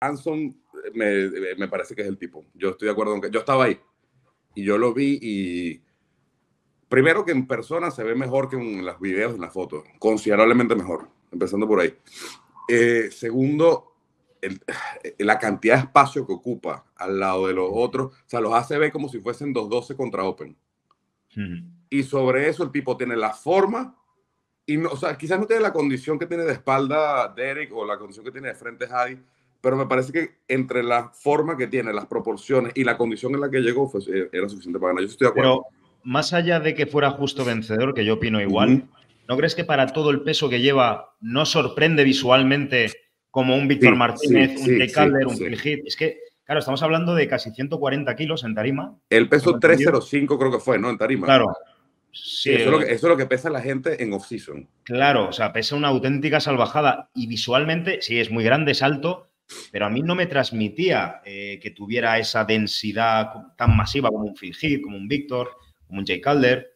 Anson me, me, parece que es el tipo. Yo estoy de acuerdo aunque que yo estaba ahí y yo lo vi y primero que en persona se ve mejor que en las videos, en las fotos, considerablemente mejor, empezando por ahí. Eh, segundo, la cantidad de espacio que ocupa al lado de los otros, o sea, los hace ver como si fuesen 2-12 contra Open. Y sobre eso el tipo tiene la forma y no, o sea, quizás no tiene la condición que tiene de espalda Derek o la condición que tiene de frente Javi, pero me parece que entre la forma que tiene, las proporciones y la condición en la que llegó pues, eh, era suficiente para ganar. Yo estoy de acuerdo. Pero más allá de que fuera justo vencedor, que yo opino igual, ¿no crees que para todo el peso que lleva no sorprende visualmente como un Víctor Martínez, un sí, Calder, un Phil Es que, claro, estamos hablando de casi 140 kilos en tarima. El peso 305 creo que fue, ¿no? En tarima. Claro. Eso, es lo que, eso, es lo que, pesa la gente en off-season. Claro, o sea, pesa una auténtica salvajada. Y visualmente, sí, es muy grande, es alto, pero a mí no me transmitía eh, que tuviera esa densidad tan masiva como un Phil como un Víctor, como un Jay Calder.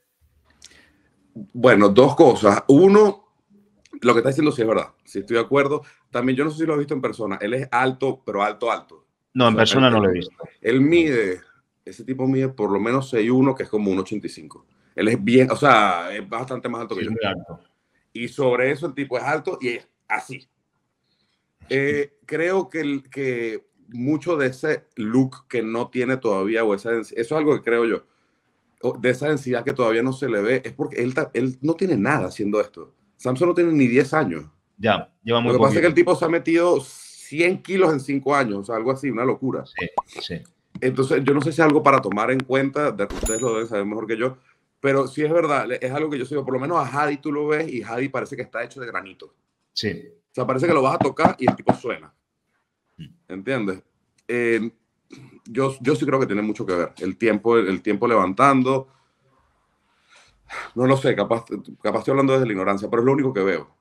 Bueno, dos cosas. Uno, lo que está diciendo sí es verdad, sí estoy de acuerdo. También yo no sé si lo he visto en persona, él es alto, pero alto, alto. No, en persona no lo he visto. Él mide, ese tipo mide por lo menos 6'1, que es como 1'85. Él es bien, o sea, es bastante más alto que yo. Alto. Y sobre eso el tipo es alto y es así. Eh, creo que, que mucho de ese look que no tiene todavía, o esa, eso es algo que creo yo, de esa densidad que todavía no se le ve, es porque él, él no tiene nada haciendo esto. Samson no tiene ni 10 años. Ya, lleva Lo que pasa es que el tipo se ha metido 100 kilos en 5 años, o sea, algo así, una locura. Sí, sí. Entonces, yo no sé si es algo para tomar en cuenta, de ustedes lo deben saber mejor que yo, pero sí es verdad, es algo que yo sigo, por lo menos a Hadi tú lo ves y Hadi parece que está hecho de granito. Sí. O sea, parece que lo vas a tocar y el tipo suena. Mm. ¿Entiendes? Eh, yo, yo sí creo que tiene mucho que ver. El tiempo, el tiempo levantando. No lo sé, capaz, capaz estoy hablando desde la ignorancia, pero es lo único que veo.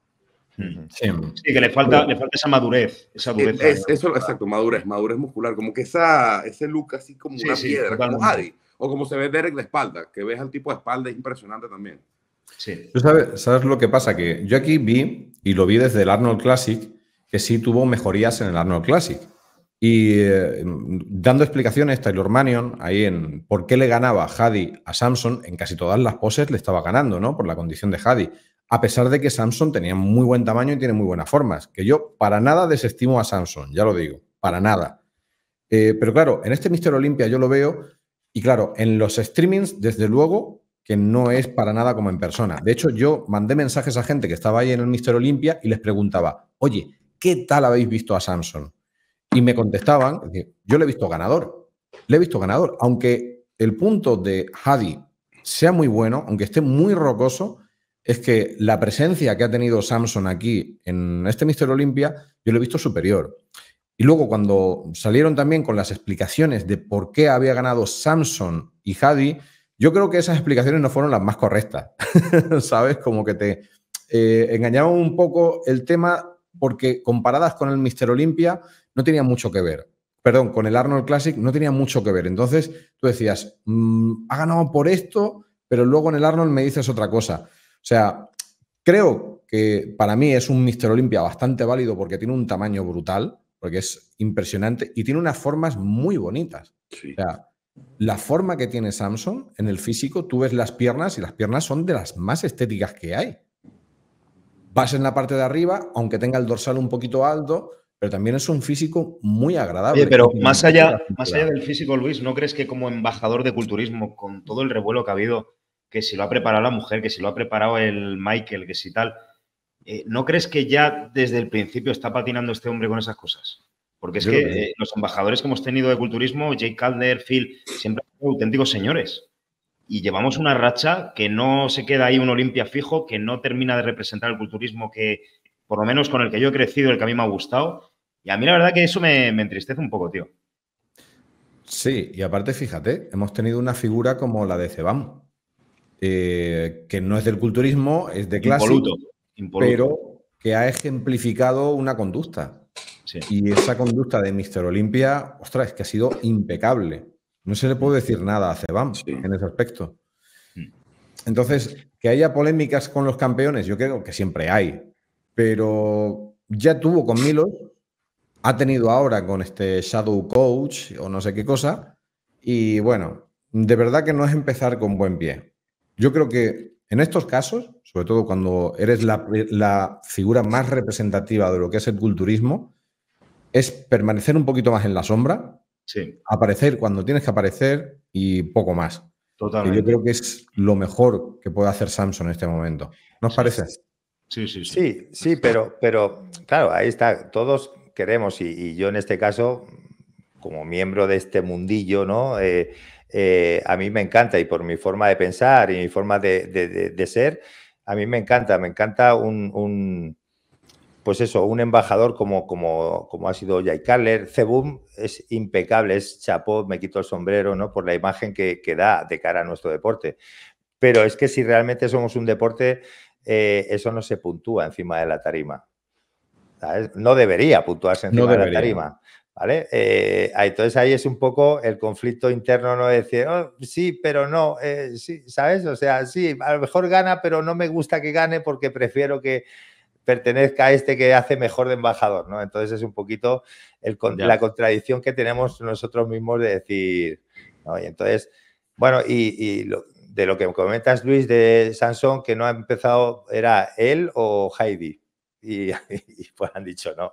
Mm. Sí, que le falta, le falta esa madurez. Esa eh, dureza, eso, exacto, madurez, madurez muscular. Como que esa, ese look así como una piedra, como O como se ve Derek de espalda, que ves al tipo de espalda, impresionante también. Tú sabes, sabes lo que pasa, que yo aquí vi, y lo vi desde el Arnold Classic, que sí tuvo mejorías en el Arnold Classic. Y eh, dando explicaciones, Taylor Manion, ahí en por qué le ganaba Hadi a Samson, en casi todas las poses le estaba ganando, ¿no? Por la condición de Hadi. A pesar de que Samson tenía muy buen tamaño y tiene muy buenas formas. Que yo para nada desestimo a Samson, ya lo digo, para nada. Eh, pero claro, en este Mister Olympia yo lo veo, y claro, en los streamings, desde luego, que no es para nada como en persona. De hecho, yo mandé mensajes a gente que estaba ahí en el Mister Olimpia y les preguntaba, oye, ¿qué tal habéis visto a Samson? Y me contestaban, yo le he visto ganador, le he visto ganador, aunque el punto de Hadi sea muy bueno, aunque esté muy rocoso, es que la presencia que ha tenido Samson aquí en este Mister Olimpia, yo lo he visto superior. Y luego cuando salieron también con las explicaciones de por qué había ganado Samson y Hadi, yo creo que esas explicaciones no fueron las más correctas, ¿sabes? Como que te eh, engañaban un poco el tema porque comparadas con el Mister Olympia no tenía mucho que ver. Perdón, con el Arnold Classic no tenía mucho que ver. Entonces tú decías, mm, ha ganado por esto, pero luego en el Arnold me dices otra cosa. O sea, creo que para mí es un Mister Olympia bastante válido porque tiene un tamaño brutal, porque es impresionante y tiene unas formas muy bonitas la forma que tiene Samson en el físico, tú ves las piernas y las piernas son de las más estéticas que hay. Vas en la parte de arriba, aunque tenga el dorsal un poquito alto, pero también es un físico muy agradable. pero más allá, más allá del físico, Luis, ¿no crees que como embajador de culturismo, con todo el revuelo que ha habido, que si lo ha preparado la mujer, que si lo ha preparado el Michael, que si tal, eh, ¿no crees que ya desde el principio está patinando este hombre con esas cosas? Porque es que, eh, los embajadores que hemos tenido de culturismo, Jake Calder, Phil, siempre han sido auténticos señores. Y llevamos una racha que no se queda ahí un Olimpia fijo, que no termina de representar el culturismo que, por lo menos con el que yo he crecido, el que a mí me ha gustado. Y a mí la verdad que eso me, entristece un poco, tío. Sí, y aparte, fíjate, hemos tenido una figura como la de Cebam, eh, que no es del culturismo, es de clase, pero que ha ejemplificado una conducta. Y esa conducta de Mr. Olimpia, ostras, es que ha sido impecable. No se le puede mm. decir nada a Cebam en ese aspecto. Mm. Entonces, que haya polémicas con los campeones, yo creo que siempre hay. Pero ya tuvo con Milos, ha tenido ahora con este Shadow Coach o no sé qué cosa. Y bueno, de verdad que no es empezar con buen pie. Yo creo que en estos casos, sobre todo cuando eres la figura más representativa de lo que es el culturismo, es permanecer un poquito más en la sombra, aparecer cuando tienes que aparecer y poco más. yo creo que es lo mejor que puede hacer Samsung en este momento. ¿Nos parece? Sí, sí, sí. Sí, sí, pero, pero claro, ahí está. Todos queremos, y, yo en este caso, como miembro de este mundillo, ¿no? Eh, eh, a mí me encanta y por mi forma de pensar y mi forma de, ser, a mí me encanta, me encanta un pues eso, un embajador como, como, ha sido Jay kaller Cebum es impecable, es chapó, me quito el sombrero, ¿no? Por la imagen que, que da de cara a nuestro deporte. Pero es que si realmente somos un deporte, eh, eso no se puntúa encima de la tarima. No debería puntuarse encima de la tarima. ¿Vale? Eh, ah, entonces ahí es un poco el conflicto interno, no de decir, oh, sí, pero no, eh, sí, ¿sabes? O sea, sí, a lo mejor gana, pero no me gusta que gane porque prefiero que, pertenezca a este que hace mejor de embajador, ¿no? Entonces es un poquito el, la contradicción que tenemos nosotros mismos de decir, Y entonces, bueno, y, de lo que comentas, Luis, de Sansón, que no ha empezado, ¿era él o Heidi? Y, pues han dicho no.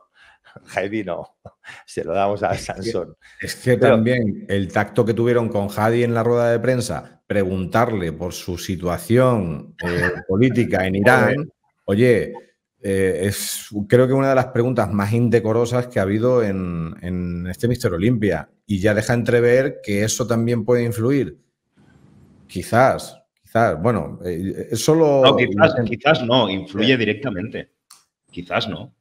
Heidi no, se lo damos a Sansón. Es que, también el tacto que tuvieron con Heidi en la rueda de prensa, preguntarle por su situación eh, política en Irán, oye, eh, es creo que una de las preguntas más indecorosas que ha habido en, este Mister Olimpia y ya deja entrever que eso también puede influir. Quizás, quizás, bueno, eh, solo... No, quizás, quizás no, influye eh, directamente. Quizás no.